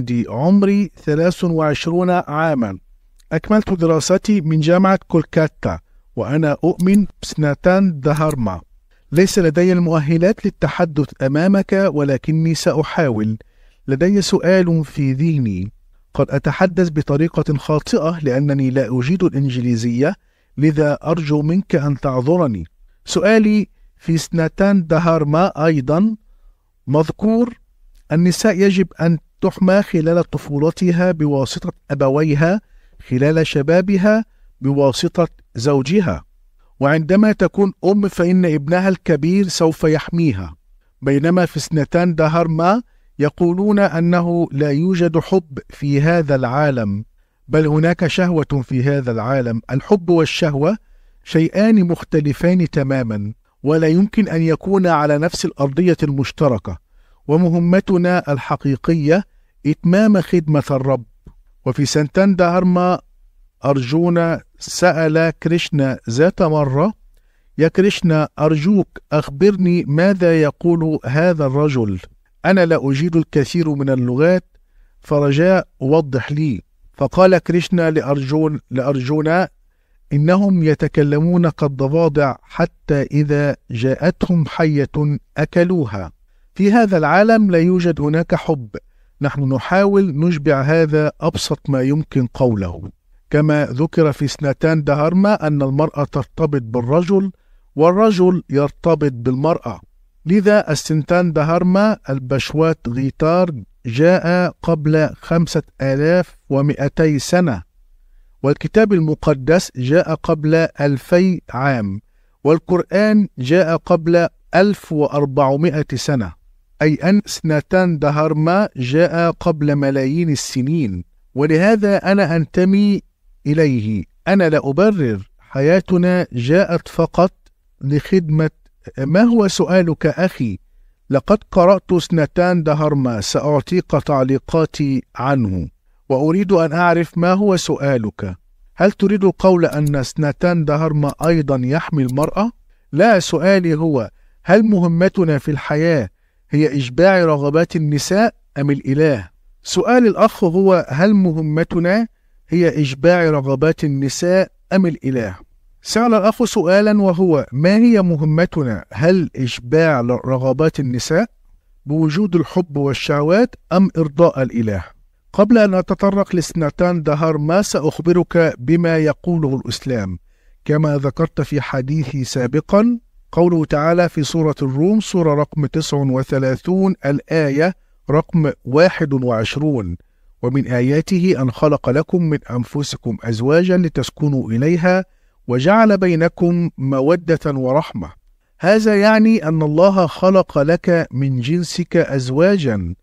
عندي عمري 23 عاما أكملت دراستي من جامعة كولكاتا وأنا أؤمن بسنتان دهارما ليس لدي المؤهلات للتحدث أمامك ولكني سأحاول لدي سؤال في ذهني قد أتحدث بطريقة خاطئة لأنني لا أجيد الإنجليزية لذا أرجو منك أن تعذرني سؤالي في سنتان دهارما أيضا مذكور النساء يجب أن تحمى خلال طفولتها بواسطة أبويها خلال شبابها بواسطة زوجها وعندما تكون أم فإن ابنها الكبير سوف يحميها بينما في اثنتان دهرما يقولون أنه لا يوجد حب في هذا العالم بل هناك شهوة في هذا العالم الحب والشهوة شيئان مختلفان تماما ولا يمكن أن يكون على نفس الأرضية المشتركة ومهمتنا الحقيقية إتمام خدمة الرب وفي سنتان دهرما أرجونا سأل كريشنا ذات مرة يا كريشنا أرجوك أخبرني ماذا يقول هذا الرجل أنا لا أجيد الكثير من اللغات فرجاء وضح لي فقال كريشنا لأرجون لأرجونا إنهم يتكلمون ضفادع حتى إذا جاءتهم حية أكلوها في هذا العالم لا يوجد هناك حب نحن نحاول نشبع هذا أبسط ما يمكن قوله كما ذكر في سنتان دهرما أن المرأة ترتبط بالرجل والرجل يرتبط بالمرأة لذا السنتان دهرما البشوات غيتار جاء قبل خمسة آلاف ومئتي سنة والكتاب المقدس جاء قبل ألفي عام والقرآن جاء قبل ألف وأربعمائة سنة أي أن سنتان دهرما جاء قبل ملايين السنين ولهذا أنا أنتمي إليه أنا لا أبرر حياتنا جاءت فقط لخدمة ما هو سؤالك أخي؟ لقد قرأت سنتان دهرما سأعطيك تعليقاتي عنه وأريد أن أعرف ما هو سؤالك هل تريد القول أن سنتان دهرما أيضا يحمي المرأة؟ لا سؤالي هو هل مهمتنا في الحياة هي إشباع رغبات النساء أم الإله؟ سؤال الأخ هو هل مهمتنا هي إشباع رغبات النساء أم الإله؟ سأل الأخ سؤالا وهو ما هي مهمتنا هل إشباع رغبات النساء بوجود الحب والشهوات أم إرضاء الإله؟ قبل أن أتطرق لسنتان دهر ما سأخبرك بما يقوله الإسلام كما ذكرت في حديثي سابقا قوله تعالى في سورة الروم سورة رقم 39 الآية رقم 21 ومن آياته أن خلق لكم من أنفسكم أزواجا لتسكنوا إليها وجعل بينكم مودة ورحمة هذا يعني أن الله خلق لك من جنسك أزواجا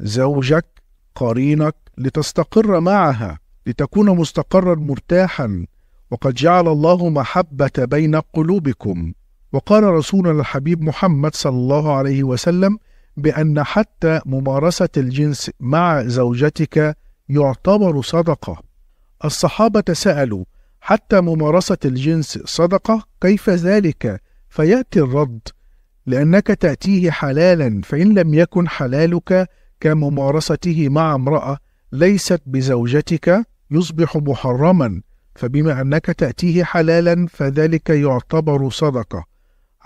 زوجك قرينك لتستقر معها لتكون مستقرا مرتاحا وقد جعل الله محبة بين قلوبكم وقال رسولنا الحبيب محمد صلى الله عليه وسلم بأن حتى ممارسة الجنس مع زوجتك يعتبر صدقة الصحابة سألوا حتى ممارسة الجنس صدقة كيف ذلك فيأتي الرد لأنك تأتيه حلالا فإن لم يكن حلالك كممارسته مع امرأة ليست بزوجتك يصبح محرما فبما أنك تأتيه حلالا فذلك يعتبر صدقة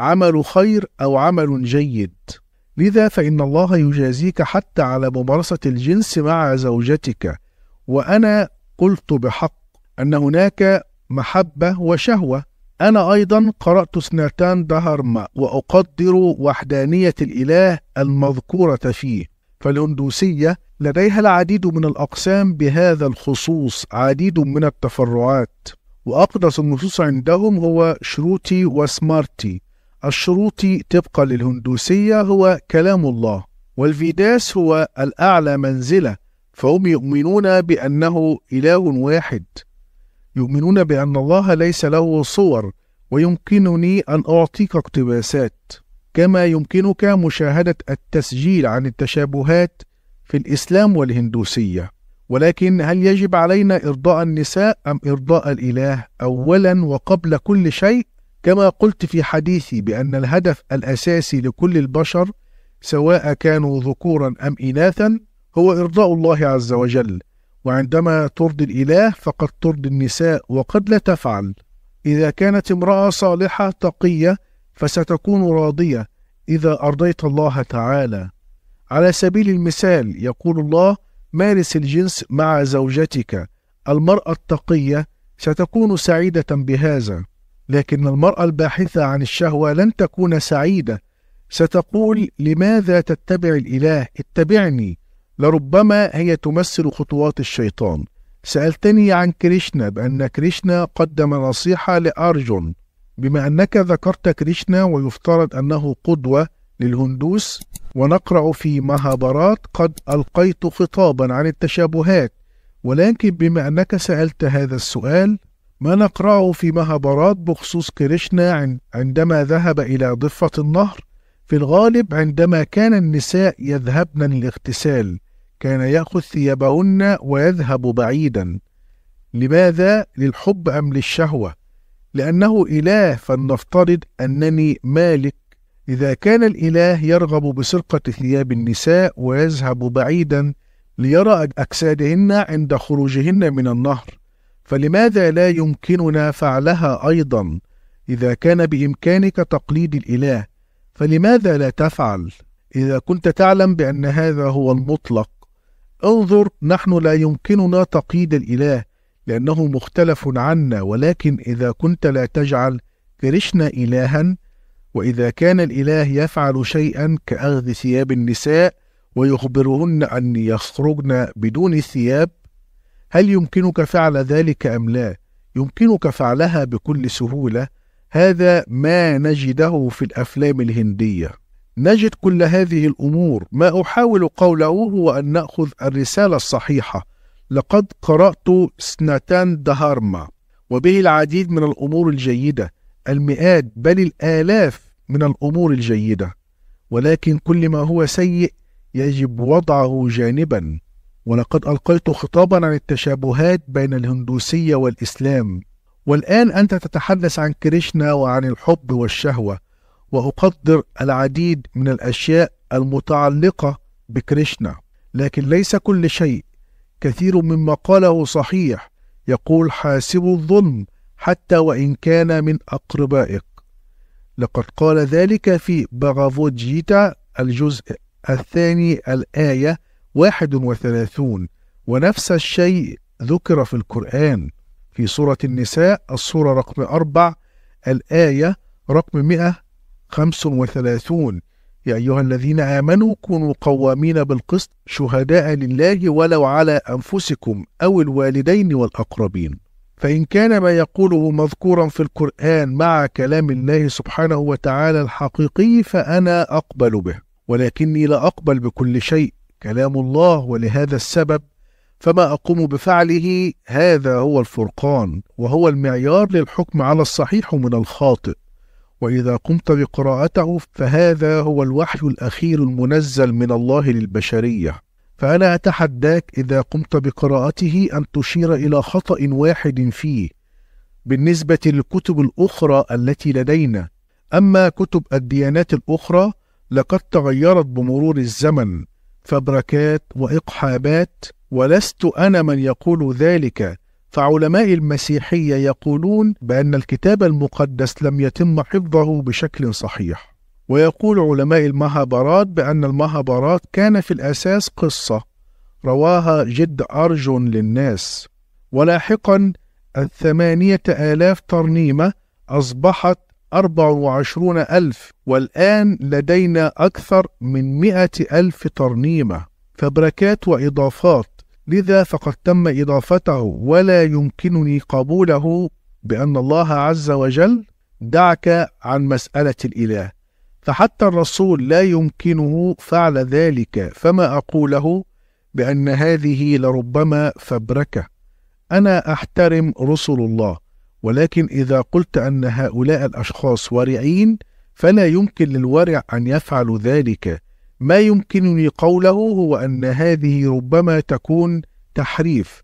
عمل خير أو عمل جيد لذا فإن الله يجازيك حتى على ممارسة الجنس مع زوجتك وأنا قلت بحق أن هناك محبة وشهوة أنا أيضا قرأت سنتان دهرما وأقدر وحدانية الإله المذكورة فيه فالهندوسية لديها العديد من الأقسام بهذا الخصوص عديد من التفرعات وأقدس النصوص عندهم هو شروتي وسمارتي الشروط طبقا للهندوسية هو كلام الله والفيداس هو الأعلى منزلة فهم يؤمنون بأنه إله واحد يؤمنون بأن الله ليس له صور ويمكنني أن أعطيك اقتباسات كما يمكنك مشاهدة التسجيل عن التشابهات في الإسلام والهندوسية ولكن هل يجب علينا إرضاء النساء أم إرضاء الإله أولا وقبل كل شيء كما قلت في حديثي بأن الهدف الأساسي لكل البشر سواء كانوا ذكورا أم إناثا هو إرضاء الله عز وجل وعندما ترضي الإله فقد ترضي النساء وقد لا تفعل إذا كانت امرأة صالحة تقية فستكون راضية إذا أرضيت الله تعالى على سبيل المثال يقول الله مارس الجنس مع زوجتك المرأة التقية ستكون سعيدة بهذا لكن المرأة الباحثة عن الشهوة لن تكون سعيدة ستقول لماذا تتبع الإله اتبعني لربما هي تمثل خطوات الشيطان سألتني عن كريشنا بأن كريشنا قدم نصيحة لأرجون بما أنك ذكرت كريشنا ويفترض أنه قدوة للهندوس ونقرأ في مهابرات قد ألقيت خطابا عن التشابهات ولكن بما أنك سألت هذا السؤال ما نقرأه في مهابارات بخصوص كريشنا عندما ذهب إلى ضفة النهر في الغالب عندما كان النساء يذهبن للاغتسال كان يأخذ ثيابهن ويذهب بعيدا لماذا للحب أم للشهوة لأنه إله فلنفترض أنني مالك إذا كان الإله يرغب بسرقة ثياب النساء ويذهب بعيدا ليرى أجسادهن عند خروجهن من النهر فلماذا لا يمكننا فعلها أيضا إذا كان بإمكانك تقليد الإله فلماذا لا تفعل إذا كنت تعلم بأن هذا هو المطلق انظر نحن لا يمكننا تقييد الإله لأنه مختلف عنا ولكن إذا كنت لا تجعل كرشنا إلها وإذا كان الإله يفعل شيئا كأخذ ثياب النساء ويخبرهن أن يخرجن بدون ثياب هل يمكنك فعل ذلك أم لا؟ يمكنك فعلها بكل سهولة هذا ما نجده في الأفلام الهندية نجد كل هذه الأمور ما أحاول قوله هو أن نأخذ الرسالة الصحيحة لقد قرأت سنتان دهارما وبه العديد من الأمور الجيدة المئات بل الآلاف من الأمور الجيدة ولكن كل ما هو سيء يجب وضعه جانبا ولقد ألقيت خطابا عن التشابهات بين الهندوسية والإسلام والآن أنت تتحدث عن كريشنا وعن الحب والشهوة وأقدر العديد من الأشياء المتعلقة بكريشنا لكن ليس كل شيء كثير مما قاله صحيح يقول حاسبوا الظلم حتى وإن كان من أقربائك لقد قال ذلك في بغافوجيتا الجزء الثاني الآية 31 ونفس الشيء ذكر في القرآن في سورة النساء السورة رقم 4 الآية رقم 135 يا أيها الذين آمنوا كونوا قوامين بالقسط شهداء لله ولو على أنفسكم أو الوالدين والأقربين فإن كان ما يقوله مذكورا في القرآن مع كلام الله سبحانه وتعالى الحقيقي فأنا أقبل به ولكني لا أقبل بكل شيء كلام الله ولهذا السبب فما أقوم بفعله هذا هو الفرقان وهو المعيار للحكم على الصحيح من الخاطئ وإذا قمت بقراءته فهذا هو الوحي الأخير المنزل من الله للبشرية فأنا أتحداك إذا قمت بقراءته أن تشير إلى خطأ واحد فيه بالنسبة للكتب الأخرى التي لدينا أما كتب الديانات الأخرى لقد تغيرت بمرور الزمن فبركات واقحابات ولست أنا من يقول ذلك فعلماء المسيحية يقولون بأن الكتاب المقدس لم يتم حفظه بشكل صحيح ويقول علماء المهابرات بأن المهابرات كان في الأساس قصة رواها جد ارجون للناس ولاحقا الثمانية آلاف ترنيمة أصبحت 24 ألف والآن لدينا أكثر من 100 ألف ترنيمة فبركات وإضافات لذا فقد تم إضافته ولا يمكنني قبوله بأن الله عز وجل دعك عن مسألة الإله فحتى الرسول لا يمكنه فعل ذلك فما أقوله بأن هذه لربما فبركة أنا أحترم رسل الله ولكن إذا قلت أن هؤلاء الأشخاص ورعين فلا يمكن للورع أن يفعل ذلك ما يمكنني قوله هو أن هذه ربما تكون تحريف